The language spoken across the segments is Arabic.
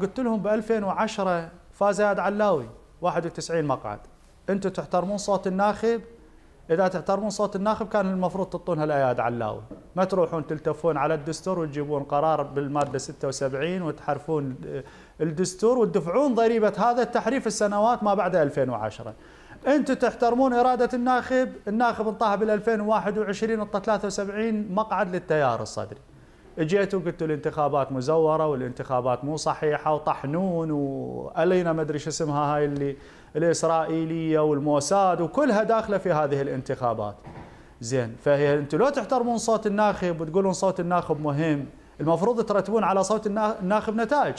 قلت لهم ب 2010 فاز اياد علاوي 91 مقعد انتم تحترمون صوت الناخب اذا تحترمون صوت الناخب كان المفروض تعطونها لاياد علاوي ما تروحون تلتفون على الدستور وتجيبون قرار بالماده 76 وتحرفون الدستور وتدفعون ضريبه هذا التحريف السنوات ما بعد 2010 انتم تحترمون اراده الناخب الناخب انطاها بال 2021 انطى 73 مقعد للتيار الصدري اجيتوا قلتوا الانتخابات مزوره والانتخابات مو صحيحه وطحنون والينا ما ادري شو اسمها هاي اللي الاسرائيليه والموساد وكلها داخله في هذه الانتخابات. زين فهي انتم لو تحترمون صوت الناخب وتقولون صوت الناخب مهم المفروض ترتبون على صوت الناخب نتائج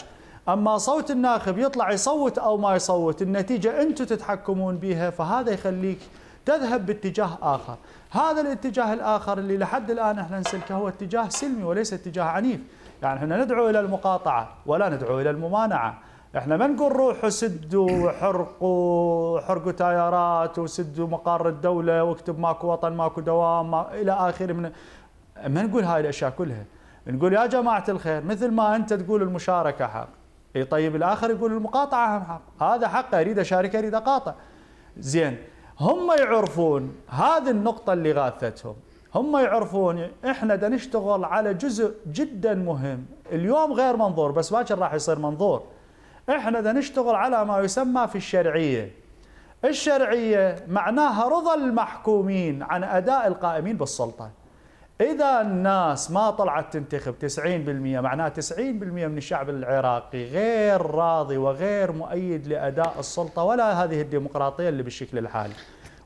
اما صوت الناخب يطلع يصوت او ما يصوت النتيجه انتم تتحكمون بها فهذا يخليك تذهب باتجاه آخر هذا الاتجاه الآخر اللي لحد الآن احنا نسلكه هو اتجاه سلمي وليس اتجاه عنيف يعني احنا ندعو إلى المقاطعة ولا ندعو إلى الممانعة احنا ما نقول روحوا سدوا وحرقوا حرقوا تايرات وسدوا مقر الدولة واكتب ماكو وطن ماكو دوام ما إلى آخره من ما نقول هاي الأشياء كلها نقول يا جماعة الخير مثل ما أنت تقول المشاركة حق اي طيب الآخر يقول المقاطعة هم حق هذا حق أريد أشارك أريد أقاطع زين هم يعرفون هذه النقطة اللي غاثتهم هم يعرفون احنا دا نشتغل على جزء جدا مهم اليوم غير منظور بس باكر راح يصير منظور احنا دا نشتغل على ما يسمى في الشرعية الشرعية معناها رضا المحكومين عن أداء القائمين بالسلطة إذا الناس ما طلعت تنتخب 90% معناه 90% من الشعب العراقي غير راضي وغير مؤيد لأداء السلطة ولا هذه الديمقراطية اللي بالشكل الحالي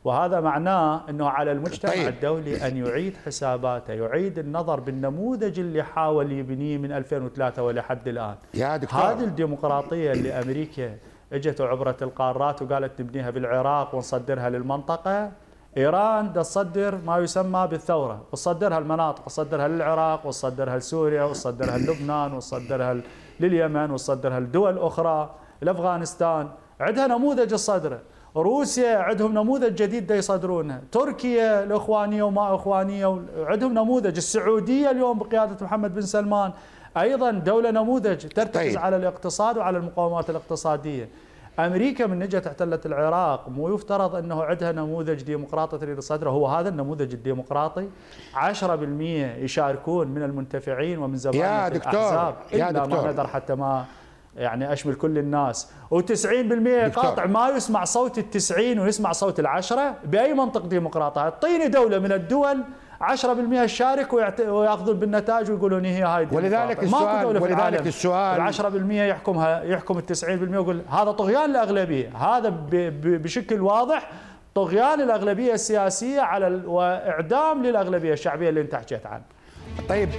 وهذا معناه أنه على المجتمع طيب. الدولي أن يعيد حساباته يعيد النظر بالنموذج اللي حاول يبنيه من 2003 ولحد الآن يا دكتور. هذه الديمقراطية اللي أمريكا اجت وعبرت القارات وقالت نبنيها بالعراق ونصدرها للمنطقة إيران تصدر ما يسمى بالثورة وتصدرها المناطق وتصدرها للعراق وتصدرها لسوريا وتصدرها للبنان وتصدرها لليمن وتصدرها لدول أخرى لأفغانستان عندها نموذج الصدر روسيا عندهم نموذج جديد يصدرونه تركيا الإخوانية وما إخوانية عندهم نموذج السعودية اليوم بقيادة محمد بن سلمان أيضا دولة نموذج ترتكز طيب. على الاقتصاد وعلى المقاومات الاقتصادية امريكا من نجت احتلت العراق مو يفترض انه عندها نموذج ديمقراطي تريد صدره هو هذا النموذج الديمقراطي 10% يشاركون من المنتفعين ومن زبائن الاحزاب يا يا دكتور. ما نقدر حتى ما يعني اشمل كل الناس و90% قاطع ما يسمع صوت ال90 ويسمع صوت العشرة باي منطق ديمقراطي اعطيني دوله من الدول 10% الشارك وياخذون بالنتائج ويقولون هي إيه، هاي ولذلك السؤال ولذلك السؤال ال 10% يحكمها يحكم ال 90% ويقول هذا طغيان الاغلبيه هذا بشكل واضح طغيان الاغلبيه السياسيه على واعدام للاغلبيه الشعبيه اللي انت حكيت عنها طيب